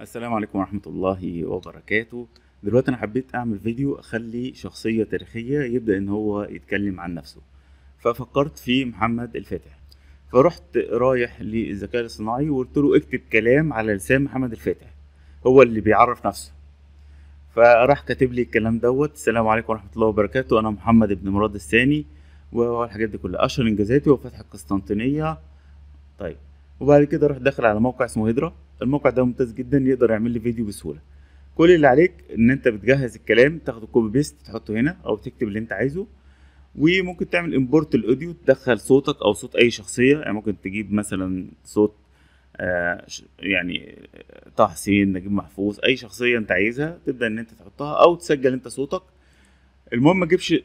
السلام عليكم ورحمة الله وبركاته دلوقتي انا حبيت اعمل فيديو اخلي شخصية تاريخية يبدأ ان هو يتكلم عن نفسه ففكرت في محمد الفاتح فرحت رايح للذكاء الاصطناعي وقلت له اكتب كلام على لسان محمد الفاتح هو اللي بيعرف نفسه فراح كاتب لي الكلام دوت السلام عليكم ورحمة الله وبركاته انا محمد ابن مراد الثاني والحاجات دي كلها اشهر انجازاتي وفتح القسطنطينية طيب وبعد كده رحت داخل على موقع اسمه هيدرا الموقع ده ممتاز جدا يقدر يعمل لي فيديو بسهوله كل اللي عليك ان انت بتجهز الكلام تاخده كوبي بيست تحطه هنا او تكتب اللي انت عايزه وممكن تعمل امبورت الاوديو تدخل صوتك او صوت اي شخصيه يعني ممكن تجيب مثلا صوت آه يعني آه، طه حسين نجيب محفوظ اي شخصيه انت عايزها تبدا ان انت تحطها او تسجل انت صوتك المهم ما تجيبش آه،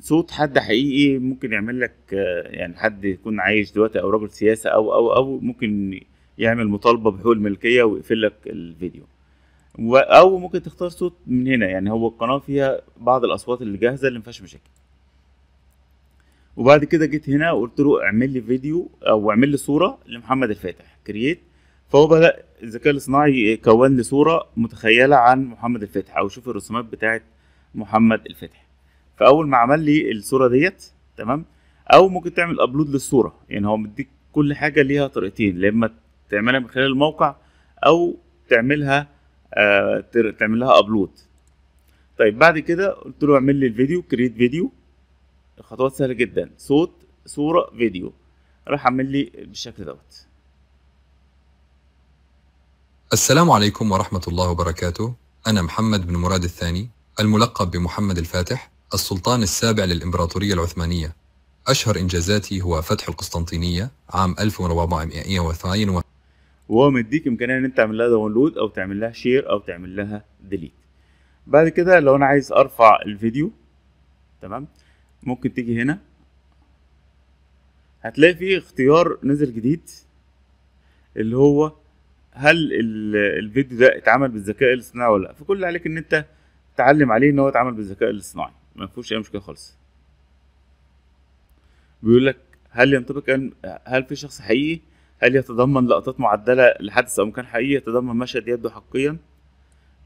صوت حد حقيقي ممكن يعمل لك آه، يعني حد يكون عايش دلوقتي او راجل سياسه او او او ممكن يعمل مطالبه بحقوق الملكيه ويقفل لك الفيديو او ممكن تختار صوت من هنا يعني هو القناه فيها بعض الاصوات اللي جاهزه اللي ما فيهاش مشاكل وبعد كده جيت هنا وقلت له اعمل لي فيديو او اعمل لي صوره لمحمد الفاتح كرييت فهو بدا الذكاء الاصطناعي يكون لي صوره متخيله عن محمد الفاتح او شوف الرسومات بتاعه محمد الفاتح فاول ما عمل لي الصوره ديت تمام او ممكن تعمل ابلود للصوره يعني هو مديك كل حاجه ليها طريقتين يا اما تعملها من خلال الموقع او تعملها تعمل لها ابلود طيب بعد كده قلت له اعمل لي الفيديو كريت فيديو الخطوات سهله جدا صوت صوره فيديو راح اعمل لي بالشكل دوت السلام عليكم ورحمه الله وبركاته انا محمد بن مراد الثاني الملقب بمحمد الفاتح السلطان السابع للامبراطوريه العثمانيه اشهر انجازاتي هو فتح القسطنطينيه عام 1482 وهو مديك امكانيه ان انت تعمل لها داونلود او تعمل لها شير او تعمل لها ديليت بعد كده لو انا عايز ارفع الفيديو تمام ممكن تيجي هنا هتلاقي فيه اختيار نزل جديد اللي هو هل الفيديو ده اتعمل بالذكاء الاصطناعي ولا لا فكل اللي عليك ان انت تعلم عليه ان هو اتعمل بالذكاء الاصطناعي ما فيهوش اي مشكله خالص بيقول لك هل ينطبق هل في شخص حقيقي هل يتضمن لقطات معدله لحدث او مكان حقيقي يتضمن مشهد يبدو حقيقيا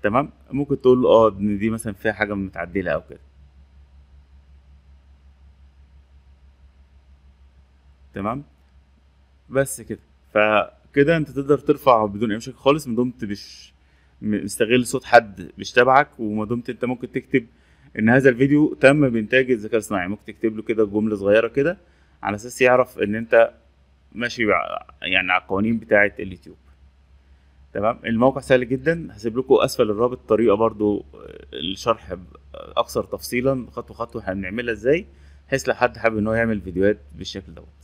تمام ممكن تقول اه ان دي مثلا فيها حاجه متعدله او كده تمام بس كده فكده انت تقدر ترفع بدون اي مشاكل خالص ما دمت مش مستغل صوت حد مش تبعك وما دمت انت ممكن تكتب ان هذا الفيديو تم بانتاج الذكاء الصناعي ممكن تكتب له كده جمله صغيره كده على اساس يعرف ان انت ماشي يعني على القوانين بتاعه اليوتيوب تمام الموقع سهل جدا هسيب لكم اسفل الرابط طريقه برضو آه، الشرح اكثر تفصيلا خطوه خطوه هنعملها ازاي بحيث لو حد حابب ان هو يعمل فيديوهات بالشكل دوت